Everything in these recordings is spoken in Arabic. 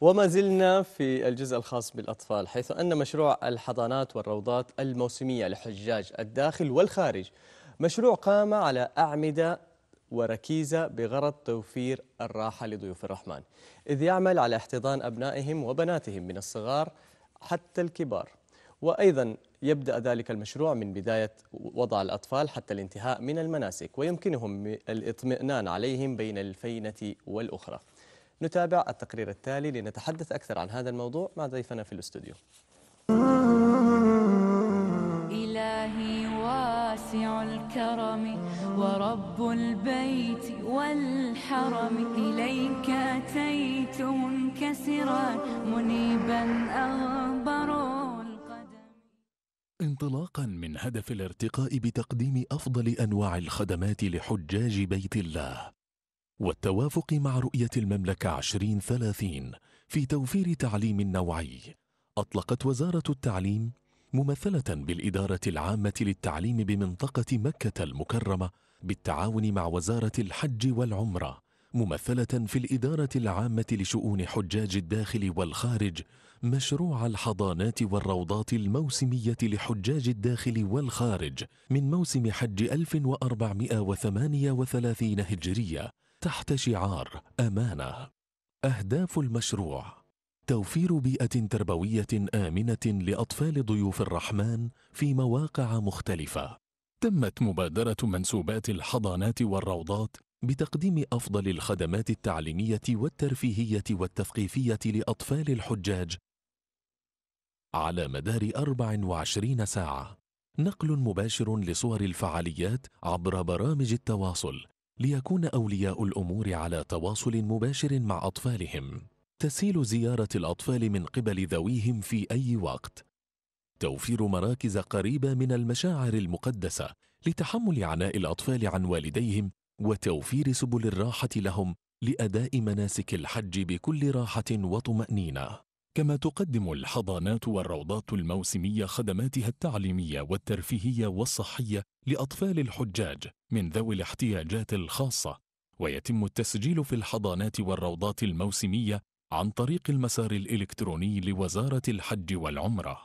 وما زلنا في الجزء الخاص بالأطفال حيث أن مشروع الحضانات والروضات الموسمية لحجاج الداخل والخارج مشروع قام على أعمدة وركيزة بغرض توفير الراحة لضيوف الرحمن إذ يعمل على احتضان أبنائهم وبناتهم من الصغار حتى الكبار وأيضا يبدأ ذلك المشروع من بداية وضع الأطفال حتى الانتهاء من المناسك ويمكنهم الاطمئنان عليهم بين الفينة والأخرى نتابع التقرير التالي لنتحدث أكثر عن هذا الموضوع مع ضيفنا في الاستوديو إلهي واسع الكرم ورب البيت والحرم إليك أتيت منكسرا منيبا أغبر انطلاقا من هدف الارتقاء بتقديم افضل انواع الخدمات لحجاج بيت الله والتوافق مع رؤية المملكة 2030 في توفير تعليم نوعي أطلقت وزارة التعليم ممثلة بالإدارة العامة للتعليم بمنطقة مكة المكرمة بالتعاون مع وزارة الحج والعمرة ممثلة في الإدارة العامة لشؤون حجاج الداخل والخارج مشروع الحضانات والروضات الموسمية لحجاج الداخل والخارج من موسم حج 1438 هجرية تحت شعار امانه اهداف المشروع توفير بيئه تربويه امنه لاطفال ضيوف الرحمن في مواقع مختلفه تمت مبادره منسوبات الحضانات والروضات بتقديم افضل الخدمات التعليميه والترفيهيه والتثقيفيه لاطفال الحجاج على مدار 24 ساعه نقل مباشر لصور الفعاليات عبر برامج التواصل ليكون أولياء الأمور على تواصل مباشر مع أطفالهم تسهيل زيارة الأطفال من قبل ذويهم في أي وقت توفير مراكز قريبة من المشاعر المقدسة لتحمل عناء الأطفال عن والديهم وتوفير سبل الراحة لهم لأداء مناسك الحج بكل راحة وطمأنينة كما تقدم الحضانات والروضات الموسمية خدماتها التعليمية والترفيهية والصحية لأطفال الحجاج من ذوي الاحتياجات الخاصة ويتم التسجيل في الحضانات والروضات الموسمية عن طريق المسار الإلكتروني لوزارة الحج والعمرة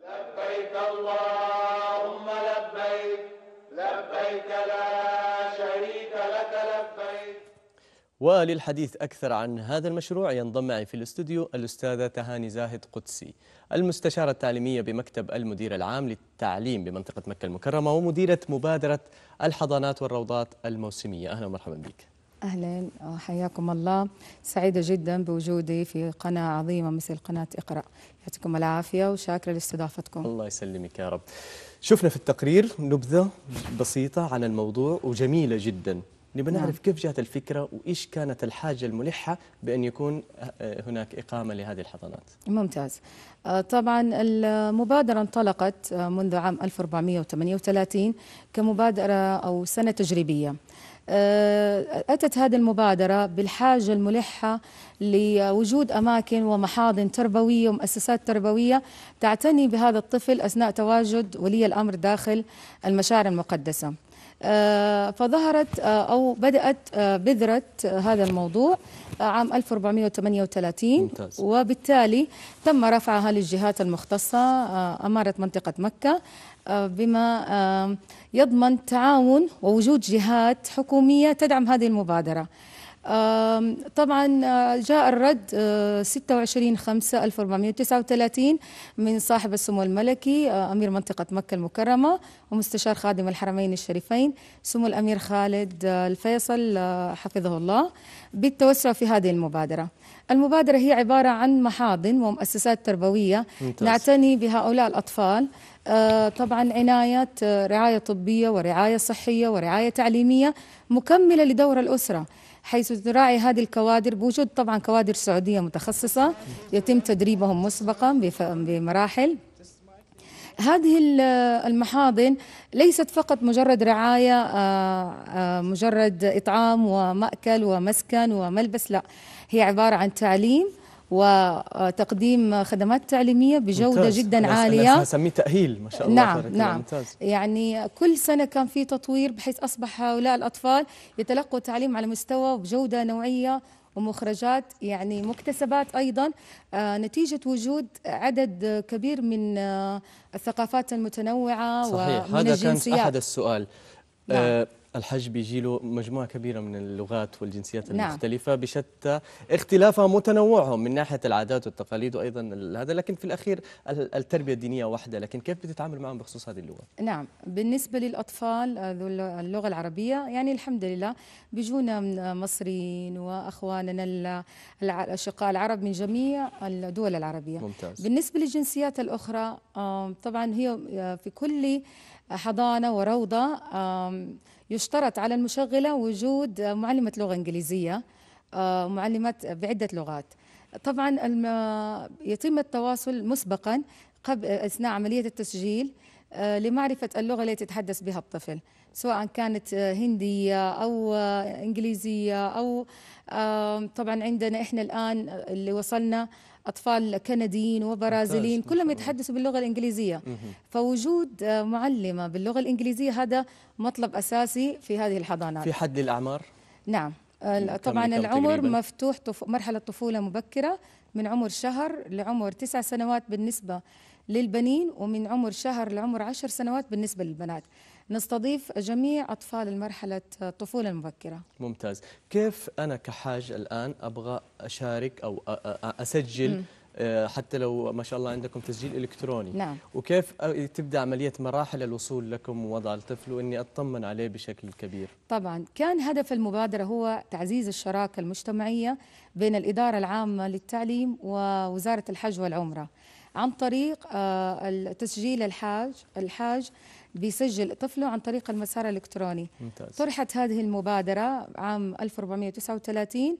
لبيك اللهم لبيك لبيك لا وللحديث أكثر عن هذا المشروع ينضم معي في الاستوديو الأستاذة تهاني زاهد قدسي المستشارة التعليمية بمكتب المدير العام للتعليم بمنطقة مكة المكرمة ومديرة مبادرة الحضانات والروضات الموسمية أهلا ومرحبا بك أهلا آه، حياكم الله سعيدة جدا بوجودي في قناة عظيمة مثل قناة اقرأ يعطيكم العافية وشاكرة لاستضافتكم الله يسلمك يا رب شفنا في التقرير نبذة بسيطة عن الموضوع وجميلة جدا نبي نعم. نعرف نعم. كيف جاءت الفكرة وإيش كانت الحاجة الملحة بأن يكون آه، آه، هناك إقامة لهذه الحضانات ممتاز آه، طبعا المبادرة انطلقت منذ عام 1438 كمبادرة أو سنة تجريبية أتت هذه المبادرة بالحاجة الملحة لوجود أماكن ومحاضن تربوية ومؤسسات تربوية تعتني بهذا الطفل أثناء تواجد ولي الأمر داخل المشاعر المقدسة آه، فظهرت آه، أو بدأت آه، بذرة هذا الموضوع عام 1438 ممتاز. وبالتالي تم رفعها للجهات المختصة أمارة منطقة مكة بما يضمن تعاون ووجود جهات حكومية تدعم هذه المبادرة طبعا آه، جاء الرد 26 5 1439 من صاحب السمو الملكي آه، أمير منطقة مكة المكرمة ومستشار خادم الحرمين الشريفين سمو الأمير خالد آه، الفيصل حفظه الله بالتوسع في هذه المبادرة المبادرة هي عبارة عن محاضن ومؤسسات تربوية ممتاز. نعتني بهؤلاء الأطفال طبعا عناية رعاية طبية ورعاية صحية ورعاية تعليمية مكملة لدور الأسرة حيث تراعي هذه الكوادر بوجود طبعا كوادر سعودية متخصصة يتم تدريبهم مسبقا بمراحل هذه المحاضن ليست فقط مجرد رعاية آه، آه، مجرد إطعام ومأكل ومسكن وملبس لا هي عبارة عن تعليم وتقديم خدمات تعليمية بجودة ممتاز. جدا عالية نسميه تأهيل ما شاء الله نعم نعم ممتاز. يعني كل سنة كان في تطوير بحيث أصبح هؤلاء الأطفال يتلقوا تعليم على مستوى وبجودة نوعية ومخرجات يعني مكتسبات ايضا آه، نتيجه وجود عدد كبير من آه، الثقافات المتنوعه صحيح ومن هذا كان احد السؤال نعم. آه، الحج بيجي له مجموعة كبيرة من اللغات والجنسيات نعم. المختلفة بشتى اختلافها متنوعهم من ناحية العادات والتقاليد وأيضا هذا لكن في الأخير التربية الدينية واحدة لكن كيف بتتعامل معهم بخصوص هذه اللغة؟ نعم بالنسبة للأطفال آه، ذو اللغة العربية يعني الحمد لله بيجونا مصريين وأخواننا الأشقاء العرب من جميع الدول العربية ممتاز. بالنسبة للجنسيات الأخرى طبعا هي آه، في كل حضانة وروضة يشترط على المشغلة وجود معلمة لغة إنجليزية آه، معلمة بعدة لغات طبعا يتم التواصل مسبقا قبل آه، أثناء عملية التسجيل آه، لمعرفة اللغة التي يتحدث بها الطفل سواء كانت هندية أو إنجليزية أو طبعا عندنا إحنا الآن اللي وصلنا أطفال كنديين وبرازيليين كلهم يتحدثوا باللغة الإنجليزية فوجود آه، معلمة باللغة الإنجليزية هذا مطلب أساسي في هذه الحضانات في حد للأعمار؟ نعم آه، طبعا العمر تقريباً. مفتوح طف... مرحلة طفولة مبكرة من عمر شهر لعمر تسع سنوات بالنسبة للبنين ومن عمر شهر لعمر عشر سنوات بالنسبة للبنات نستضيف جميع أطفال المرحلة الطفولة المبكرة ممتاز كيف أنا كحاج الآن أبغى أشارك أو أسجل م. آه، حتى لو ما شاء الله عندكم تسجيل الكتروني نعم. وكيف تبدا عمليه مراحل الوصول لكم ووضع الطفل واني اطمن عليه بشكل كبير طبعا كان هدف المبادره هو تعزيز الشراكه المجتمعيه بين الاداره العامه للتعليم ووزاره الحج والعمره عن طريق آه، تسجيل الحاج الحاج بيسجل طفله عن طريق المسار الإلكتروني ممتاز. طرحت هذه المبادرة عام 1439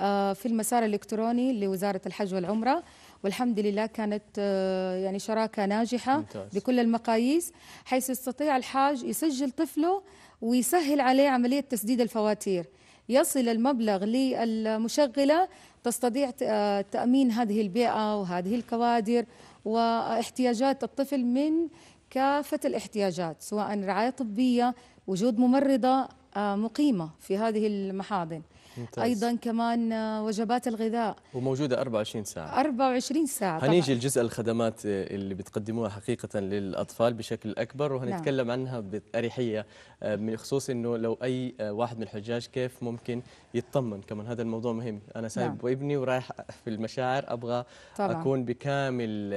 آه، في المسار الإلكتروني لوزارة الحج والعمرة والحمد لله كانت آه، يعني شراكة ناجحة ممتاز. بكل المقاييس حيث يستطيع الحاج يسجل طفله ويسهل عليه عملية تسديد الفواتير يصل المبلغ للمشغلة تستطيع آه، تأمين هذه البيئة وهذه الكوادر واحتياجات الطفل من كافة الاحتياجات سواء رعاية طبية وجود ممرضة آه، مقيمة في هذه المحاضن ممتاز. أيضا كمان آه، وجبات الغذاء وموجودة 24 ساعة 24 ساعة هنيجي طبعا. الجزء الخدمات آه، اللي بتقدموها حقيقة للأطفال بشكل أكبر وهنتكلم نعم. عنها بأريحية بخصوص أنه لو أي واحد من الحجاج كيف ممكن يطمن كمان هذا الموضوع مهم أنا سايب نعم. ابني ورايح في المشاعر أبغى طبعا. أكون بكامل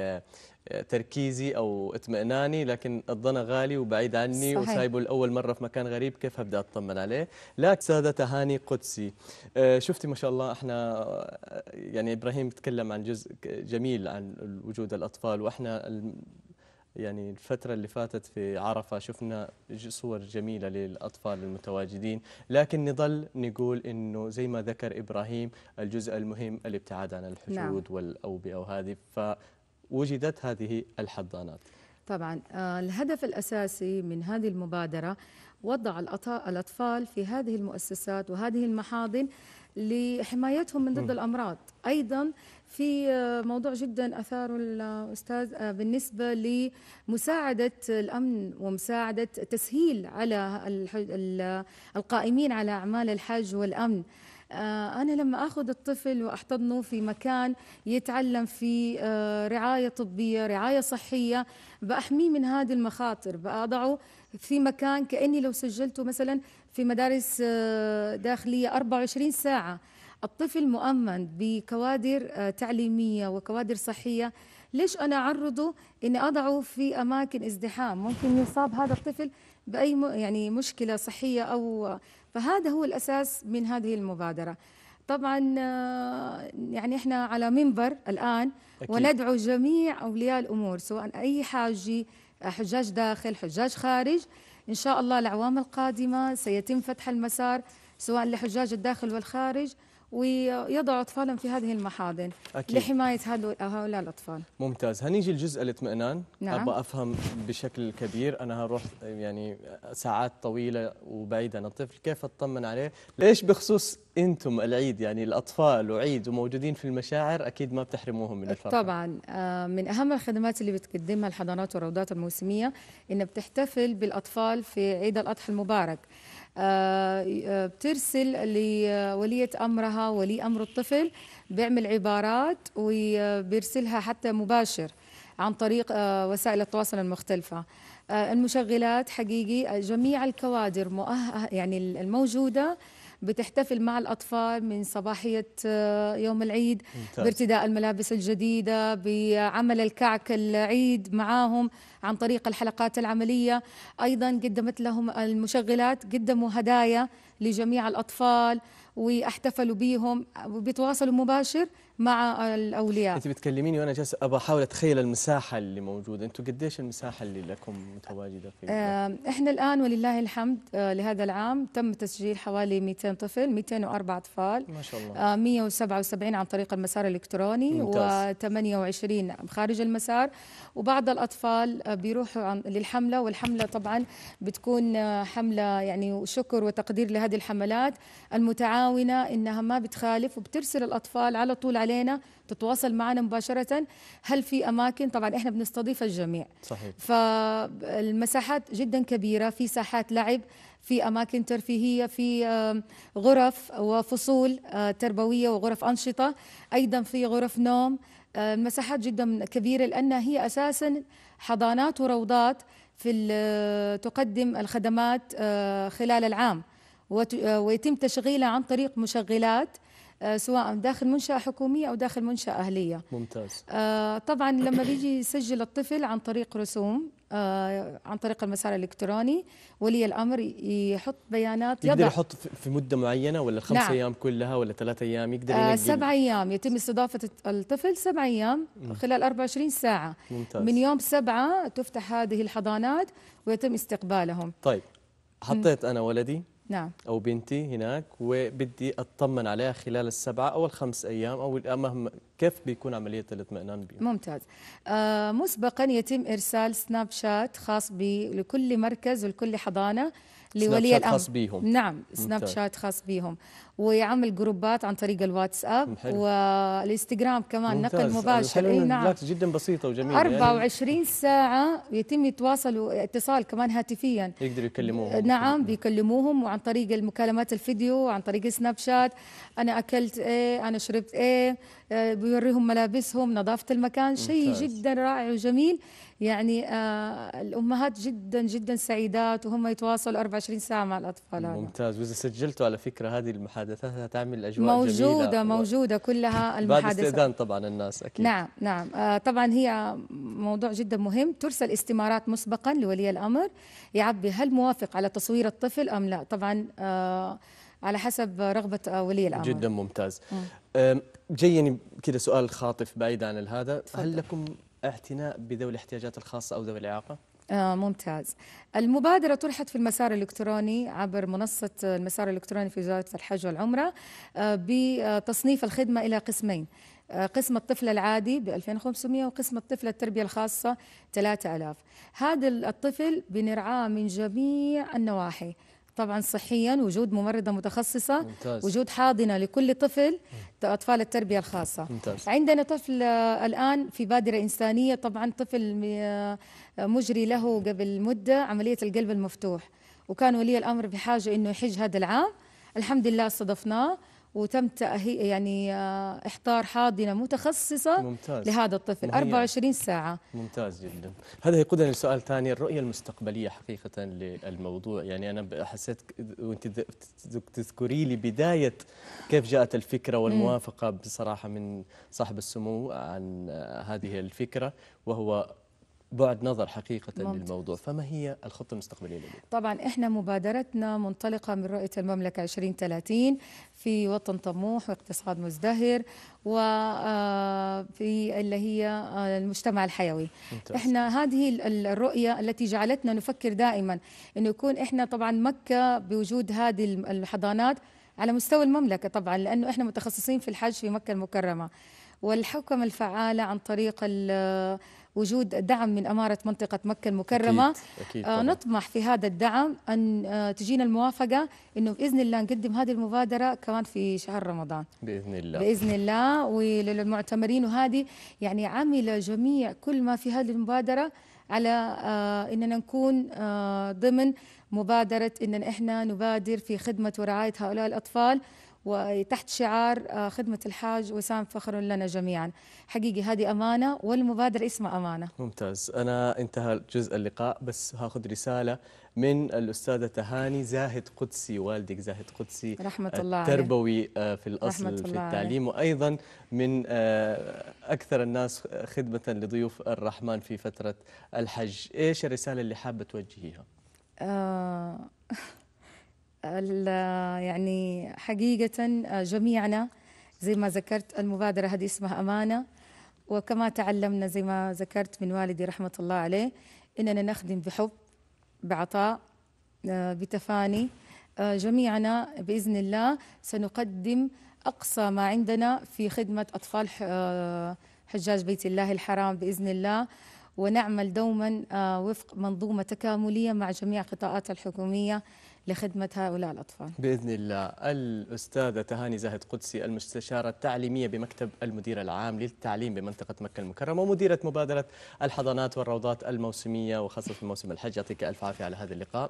تركيزي او اطمئناني لكن الضنا غالي وبعيد عني وسايبه لاول مره في مكان غريب كيف ابدا اطمن عليه لكن ساده تهاني قدسي آه، شفتي ما شاء الله احنا آه، يعني ابراهيم تكلم عن جزء جميل عن وجود الاطفال واحنا يعني الفترة اللي فاتت في عرفة شفنا صور جميلة للأطفال المتواجدين لكن نظل نقول أنه زي ما ذكر إبراهيم الجزء المهم الابتعاد عن الحشود نعم. والأوبئة وهذه ف وجدت هذه الحضانات طبعا آه، الهدف الأساسي من هذه المبادرة وضع الأطفال في هذه المؤسسات وهذه المحاضن لحمايتهم من ضد الأمراض أيضا في آه، موضوع جدا أثاره الأستاذ آه، بالنسبة لمساعدة الأمن ومساعدة تسهيل على القائمين على أعمال الحج والأمن آه، أنا لما أخذ الطفل وأحتضنه في مكان يتعلم فيه آه، رعاية طبية رعاية صحية بأحميه من هذه المخاطر بأضعه في مكان كأني لو سجلته مثلا في مدارس آه، داخلية 24 ساعة الطفل مؤمن بكوادر تعليمية وكوادر صحية ليش انا اعرضه اني اضعه في اماكن ازدحام ممكن يصاب هذا الطفل باي يعني مشكله صحيه او فهذا هو الاساس من هذه المبادره طبعا آه، يعني احنا على منبر الان أكيد. وندعو جميع اولياء الامور سواء اي حاجي حجاج داخل حجاج خارج ان شاء الله الاعوام القادمه سيتم فتح المسار سواء لحجاج الداخل والخارج ويضع أطفالهم في هذه المحاضن أكيد. لحماية هؤلاء الأطفال ممتاز هنيجي لجزء الاطمئنان نعم. أبغى أفهم بشكل كبير أنا هروح يعني ساعات طويلة وبعيدة عن الطفل كيف أطمن عليه ليش بخصوص أنتم العيد يعني الأطفال وعيد وموجودين في المشاعر أكيد ما بتحرموهم من الفرحه طبعا آه، من أهم الخدمات اللي بتقدمها الحضانات والروضات الموسمية إن بتحتفل بالأطفال في عيد الأضحى المبارك آه، آه، بترسل لولية أمرها ولي أمر الطفل بيعمل عبارات وبيرسلها حتى مباشر عن طريق آه، وسائل التواصل المختلفة المشغلات حقيقي جميع الكوادر يعني الموجودة بتحتفل مع الأطفال من صباحية آه، يوم العيد ممتاز. بارتداء الملابس الجديدة بعمل الكعك العيد معاهم عن طريق الحلقات العملية أيضا قدمت لهم المشغلات قدموا هدايا لجميع الأطفال واحتفلوا بيهم وبيتواصلوا مباشر مع الاولياء انت بتكلميني وانا جالسه ابى احاول اتخيل المساحه اللي موجوده انتم قديش المساحه اللي لكم متواجده فيها آه، احنا الان ولله الحمد آه، لهذا العام تم تسجيل حوالي 200 طفل 204 اطفال ما شاء الله 177 آه، عن طريق المسار الالكتروني و28 خارج المسار وبعض الاطفال بيروحوا للحمله والحمله طبعا بتكون حمله يعني شكر وتقدير لهذا هذه الحملات المتعاونة إنها ما بتخالف وبترسل الأطفال على طول علينا تتواصل معنا مباشرة هل في أماكن طبعا إحنا بنستضيف الجميع صحيح فالمساحات جدا كبيرة في ساحات لعب في أماكن ترفيهية في آه، غرف وفصول آه، تربوية وغرف أنشطة أيضا في غرف نوم المساحات آه، جدا كبيرة لأنها هي أساسا حضانات وروضات في تقدم الخدمات خلال العام آه، ويتم تشغيلها عن طريق مشغلات آه، سواء داخل منشأة حكومية أو داخل منشأة أهلية ممتاز آه، طبعا لما بيجي يسجل الطفل عن طريق رسوم عن طريق المسار الإلكتروني ولي الأمر يحط بيانات يقدر يحط في مدة معينة ولا خمس نعم. أيام كلها ولا ثلاثة أيام يقدر ينقل سبع أيام يتم استضافة الطفل سبع أيام خلال 24 ساعة ممتاز. من يوم سبعة تفتح هذه الحضانات ويتم استقبالهم طيب حطيت أنا ولدي نعم أو بنتي هناك وبدي أطمن عليها خلال السبعة أو الخمس أيام أو كيف بيكون عمليه الاطمئنان بيه ممتاز آه مسبقا يتم ارسال سناب شات خاص لكل مركز ولكل حضانه لولي الامر خاص بيهم نعم سناب شات خاص بيهم ويعمل جروبات عن طريق الواتساب والانستغرام كمان ممتاز. نقل مباشر اي نعم جدا بسيطه وجميله 24 يعني. ساعه يتم يتواصلوا اتصال كمان هاتفيا يقدروا يكلموهم نعم بيكلموهم وعن طريق المكالمات الفيديو عن طريق سناب شات انا اكلت ايه انا شربت ايه آه، بيوريهم ملابسهم نظافة المكان شيء جدا رائع وجميل يعني آه الأمهات جدا جدا سعيدات وهم يتواصلوا 24 ساعة مع الأطفال ممتاز وإذا سجلتوا على فكرة هذه المحادثات هتعمل أجواء موجودة جميلة موجودة كلها المحادثات بعد استئذان طبعا الناس أكيد نعم نعم آه طبعا هي موضوع جدا مهم ترسل استمارات مسبقا لولي الأمر يعبي هل موافق على تصوير الطفل أم لا طبعا آه على حسب رغبة آه، ولي الأمر جدا ممتاز م. جيني كذا سؤال خاطف بعيد عن هذا هل لكم اعتناء بذوي الاحتياجات الخاصة أو ذوي الإعاقة؟ آه ممتاز المبادرة طرحت في المسار الإلكتروني عبر منصة المسار الإلكتروني في وزارة الحج والعمرة آه بتصنيف الخدمة إلى قسمين آه، قسم الطفل العادي ب 2500 وقسم الطفل التربيه الخاصه 3000 هذا الطفل بنرعاه من جميع النواحي طبعا صحيا وجود ممرضه متخصصه ممتاز. وجود حاضنه لكل طفل اطفال التربيه الخاصه ممتاز. عندنا طفل آه، الان في بادره انسانيه طبعا طفل آه، مجري له قبل مده عمليه القلب المفتوح وكان ولي الامر بحاجه انه يحج هذا العام الحمد لله استضفناه وتم تأهي يعني آه، احضار حاضنه متخصصه ممتاز. لهذا الطفل 24 ساعه ممتاز جدا هذا يقودنا لسؤال ثاني الرؤيه المستقبليه حقيقه للموضوع يعني انا حسيت وانت تذكري لي بدايه كيف جاءت الفكره والموافقه بصراحه من صاحب السمو عن هذه الفكره وهو بعد نظر حقيقة ممتاز. للموضوع فما هي الخطة المستقبلية لديك؟ طبعا إحنا مبادرتنا منطلقة من رؤية المملكة 2030 في وطن طموح واقتصاد مزدهر وفي آه، اللي هي آه، المجتمع الحيوي ممتاز. إحنا هذه الرؤية التي جعلتنا نفكر دائما أنه يكون إحنا طبعا مكة بوجود هذه الحضانات على مستوى المملكة طبعا لأنه إحنا متخصصين في الحج في مكة المكرمة والحكم الفعالة عن طريق وجود دعم من اماره منطقه مكه المكرمه أكيد. أكيد آه، نطمح في هذا الدعم ان آه، تجينا الموافقه انه باذن الله نقدم هذه المبادره كمان في شهر رمضان باذن الله باذن الله وللمعتمرين وهذه يعني عمل جميع كل ما في هذه المبادره على آه، اننا نكون ضمن مبادره اننا احنا نبادر في خدمه ورعايه هؤلاء الاطفال وتحت شعار آه، خدمة الحاج وسام فخر لنا جميعا حقيقي هذه أمانة والمبادرة اسمها أمانة ممتاز أنا انتهى جزء اللقاء بس هاخذ رسالة من الأستاذة تهاني زاهد قدسي والدك زاهد قدسي رحمة الله تربوي عليه. آه، في الأصل رحمة في التعليم عليه. وأيضا من آه، أكثر الناس خدمة لضيوف الرحمن في فترة الحج إيش الرسالة اللي حابة توجهيها؟ آه يعني حقيقة آه، جميعنا زي ما ذكرت المبادرة هذه اسمها أمانة وكما تعلمنا زي ما ذكرت من والدي رحمة الله عليه إننا نخدم بحب بعطاء آه، بتفاني آه، جميعنا بإذن الله سنقدم أقصى ما عندنا في خدمة أطفال حجاج بيت الله الحرام بإذن الله ونعمل دوما وفق منظومة تكاملية مع جميع قطاعات الحكومية لخدمة هؤلاء الأطفال بإذن الله الأستاذة تهاني زاهد قدسي المستشارة التعليمية بمكتب المدير العام للتعليم بمنطقة مكة المكرمة ومديرة مبادرة الحضانات والروضات الموسمية وخاصة في موسم الحج يعطيك ألف عافية على هذا اللقاء